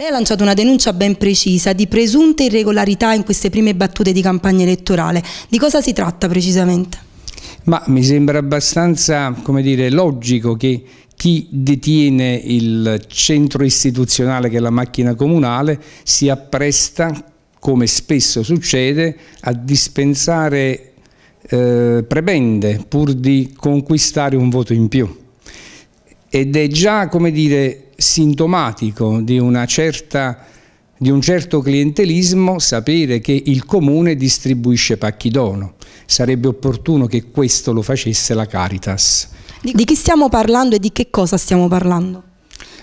Lei ha lanciato una denuncia ben precisa di presunte irregolarità in queste prime battute di campagna elettorale. Di cosa si tratta precisamente? Ma mi sembra abbastanza dire, logico che chi detiene il centro istituzionale che è la macchina comunale si appresta, come spesso succede, a dispensare eh, prebende pur di conquistare un voto in più ed è già, come dire, sintomatico di, certa, di un certo clientelismo sapere che il comune distribuisce pacchi dono. Sarebbe opportuno che questo lo facesse la Caritas. Di chi stiamo parlando e di che cosa stiamo parlando?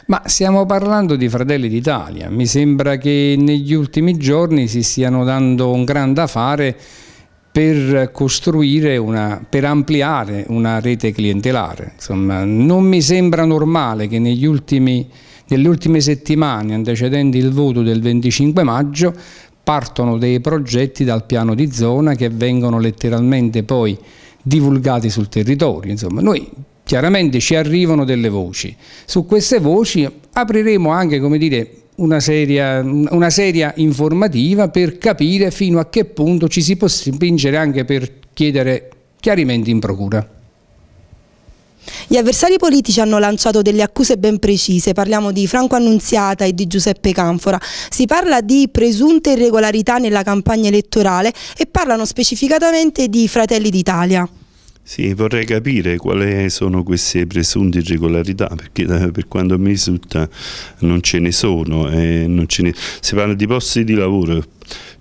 Ma stiamo parlando di Fratelli d'Italia, mi sembra che negli ultimi giorni si stiano dando un gran da fare per costruire una, per ampliare una rete clientelare. Insomma, non mi sembra normale che negli ultimi, nelle ultime settimane antecedenti il voto del 25 maggio partono dei progetti dal piano di zona che vengono letteralmente poi divulgati sul territorio. Insomma, noi chiaramente ci arrivano delle voci. Su queste voci apriremo anche, come dire, una seria, una seria informativa per capire fino a che punto ci si può spingere anche per chiedere chiarimenti in procura. Gli avversari politici hanno lanciato delle accuse ben precise, parliamo di Franco Annunziata e di Giuseppe Canfora. Si parla di presunte irregolarità nella campagna elettorale e parlano specificatamente di Fratelli d'Italia. Sì, vorrei capire quali sono queste presunte irregolarità, perché eh, per quanto mi risulta non ce ne sono. Eh, ce ne... Si parla di posti di lavoro,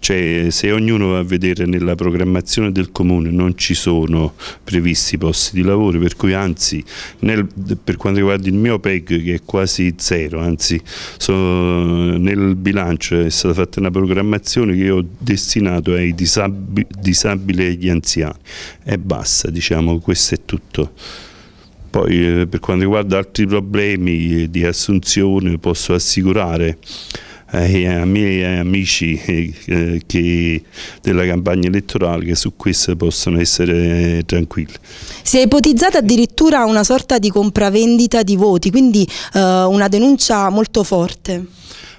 cioè, se ognuno va a vedere nella programmazione del comune non ci sono previsti posti di lavoro, per cui anzi nel, per quanto riguarda il mio PEG che è quasi zero, anzi so, nel bilancio è stata fatta una programmazione che io ho destinato ai disabili, disabili e agli anziani e basta, diciamo, questo è tutto. Poi eh, per quanto riguarda altri problemi di assunzione posso assicurare ai, ai miei amici eh, eh, che, della campagna elettorale che su questo possono essere tranquilli. Si è ipotizzata addirittura una sorta di compravendita di voti, quindi eh, una denuncia molto forte.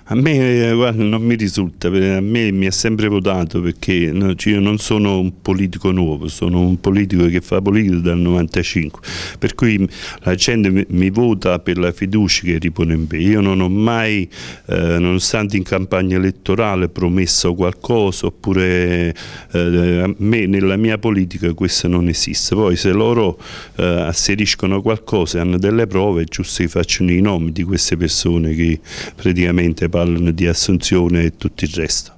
A me eh, guarda, non mi risulta, a me mi ha sempre votato perché io non sono un politico nuovo, sono un politico che fa politica dal 95, per cui la gente mi vota per la fiducia che ripone in me. Io non ho mai, eh, nonostante in campagna elettorale, promesso qualcosa oppure eh, a me nella mia politica questo non esiste. Poi se loro eh, asseriscono qualcosa e hanno delle prove, è giusto che facciano i nomi di queste persone che praticamente parlano di assunzione e tutto il resto.